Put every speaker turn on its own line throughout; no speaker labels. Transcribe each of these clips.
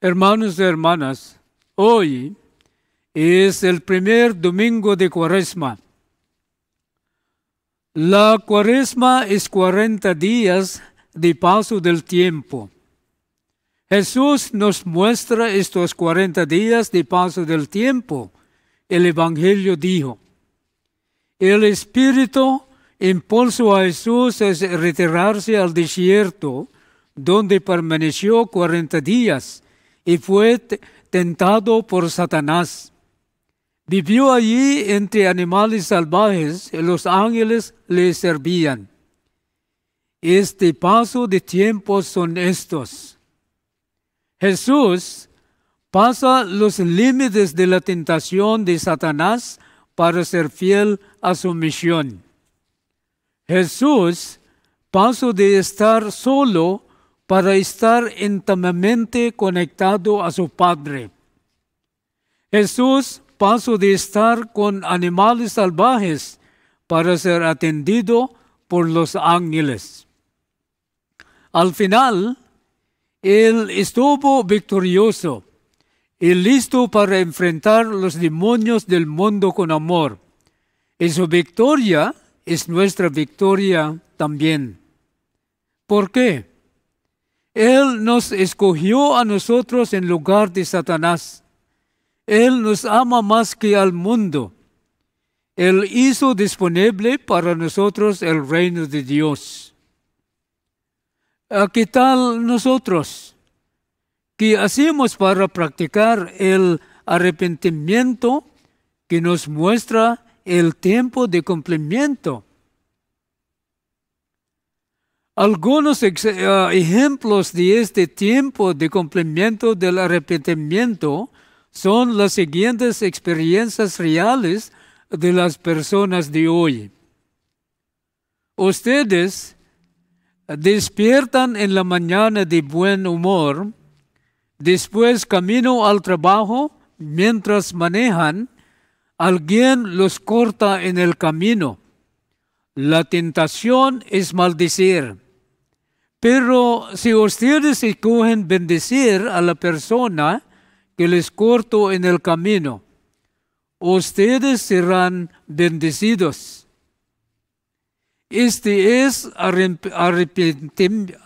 Hermanos y hermanas, hoy es el primer domingo de cuaresma. La cuaresma es 40 días de paso del tiempo. Jesús nos muestra estos 40 días de paso del tiempo. El Evangelio dijo, el Espíritu impulsó a Jesús a retirarse al desierto, donde permaneció 40 días y fue tentado por Satanás. Vivió allí entre animales salvajes y los ángeles le servían. Este paso de tiempo son estos. Jesús pasa los límites de la tentación de Satanás para ser fiel a su misión. Jesús pasó de estar solo para estar íntimamente conectado a su Padre. Jesús pasó de estar con animales salvajes para ser atendido por los ángeles. Al final, él estuvo victorioso y listo para enfrentar los demonios del mundo con amor. Y su victoria es nuestra victoria también. ¿Por qué? Él nos escogió a nosotros en lugar de Satanás. Él nos ama más que al mundo. Él hizo disponible para nosotros el reino de Dios. ¿A ah, ¿Qué tal nosotros? ¿Qué hacemos para practicar el arrepentimiento que nos muestra el tiempo de cumplimiento? Algunos eh, ejemplos de este tiempo de cumplimiento del arrepentimiento son las siguientes experiencias reales de las personas de hoy. Ustedes despiertan en la mañana de buen humor, después camino al trabajo, mientras manejan, alguien los corta en el camino. La tentación es maldecir pero si ustedes escogen bendecir a la persona que les corto en el camino, ustedes serán bendecidos. Este es arrepentimiento,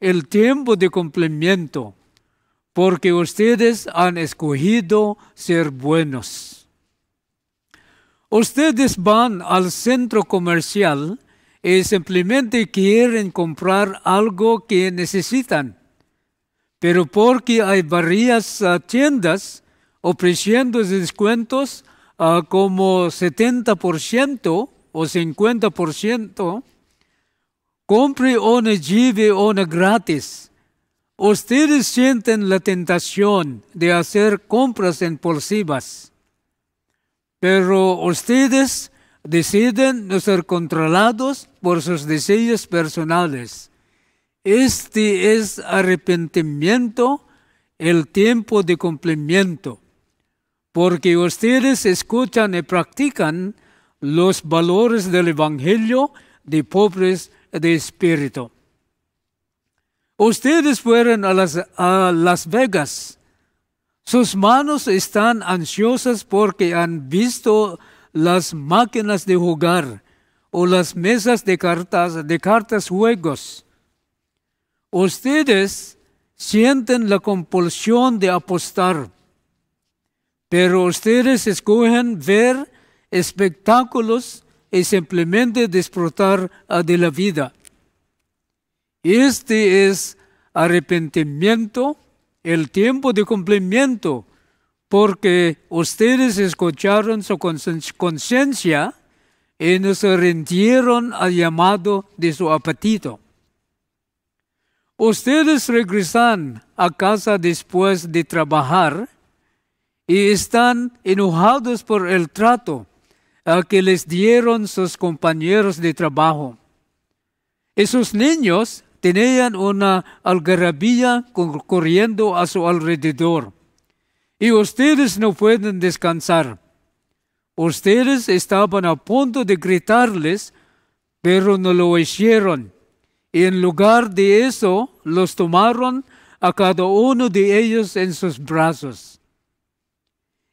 el tiempo de cumplimiento, porque ustedes han escogido ser buenos. Ustedes van al centro comercial, y simplemente quieren comprar algo que necesitan. Pero porque hay varias ah, tiendas ofreciendo descuentos ah, como 70% o 50%, compre una, lleve una gratis. Ustedes sienten la tentación de hacer compras impulsivas, pero ustedes deciden no ser controlados por sus deseos personales. Este es arrepentimiento, el tiempo de cumplimiento, porque ustedes escuchan y practican los valores del Evangelio de pobres de espíritu. Ustedes fueron a las, a las Vegas. Sus manos están ansiosas porque han visto las máquinas de jugar o las mesas de cartas, de cartas juegos. Ustedes sienten la compulsión de apostar, pero ustedes escogen ver espectáculos y simplemente disfrutar ah, de la vida. Este es arrepentimiento, el tiempo de cumplimiento, porque ustedes escucharon su conciencia y no se rindieron al llamado de su apetito. Ustedes regresan a casa después de trabajar y están enojados por el trato a que les dieron sus compañeros de trabajo. Esos niños tenían una algarabía corriendo a su alrededor y ustedes no pueden descansar Ustedes estaban a punto de gritarles, pero no lo hicieron. Y en lugar de eso, los tomaron a cada uno de ellos en sus brazos.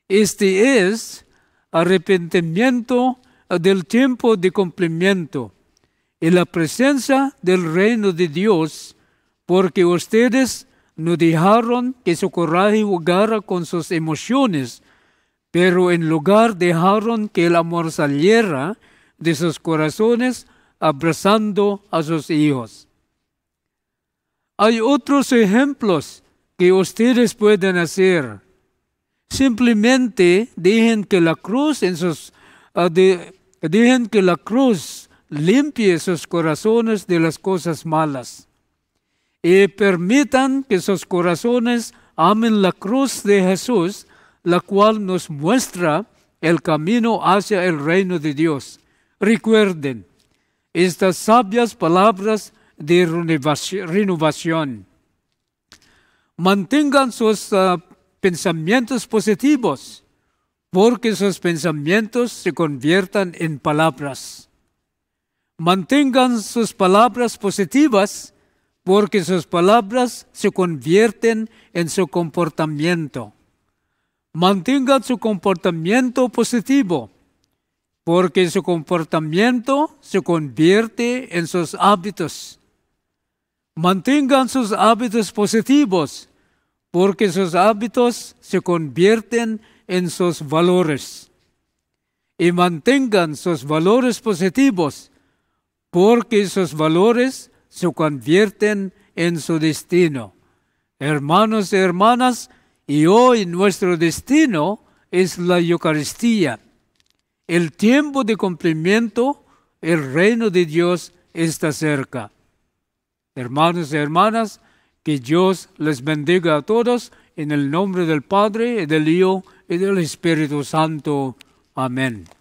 Este es arrepentimiento del tiempo de cumplimiento y la presencia del reino de Dios, porque ustedes no dejaron que su coraje jugara con sus emociones pero en lugar dejaron que el amor saliera de sus corazones abrazando a sus hijos. Hay otros ejemplos que ustedes pueden hacer. Simplemente dejen que la cruz en sus ah, que la cruz limpie sus corazones de las cosas malas y permitan que sus corazones amen la cruz de Jesús la cual nos muestra el camino hacia el reino de Dios. Recuerden estas sabias palabras de renovación. Mantengan sus ah, pensamientos positivos, porque sus pensamientos se conviertan en palabras. Mantengan sus palabras positivas, porque sus palabras se convierten en su comportamiento mantengan su comportamiento positivo, porque su comportamiento se convierte en sus hábitos. Mantengan sus hábitos positivos, porque sus hábitos se convierten en sus valores. Y mantengan sus valores positivos, porque sus valores se convierten en su destino. Hermanos y hermanas, y hoy nuestro destino es la Eucaristía, el tiempo de cumplimiento, el reino de Dios está cerca. Hermanos y hermanas, que Dios les bendiga a todos en el nombre del Padre, del Hijo y del Espíritu Santo. Amén.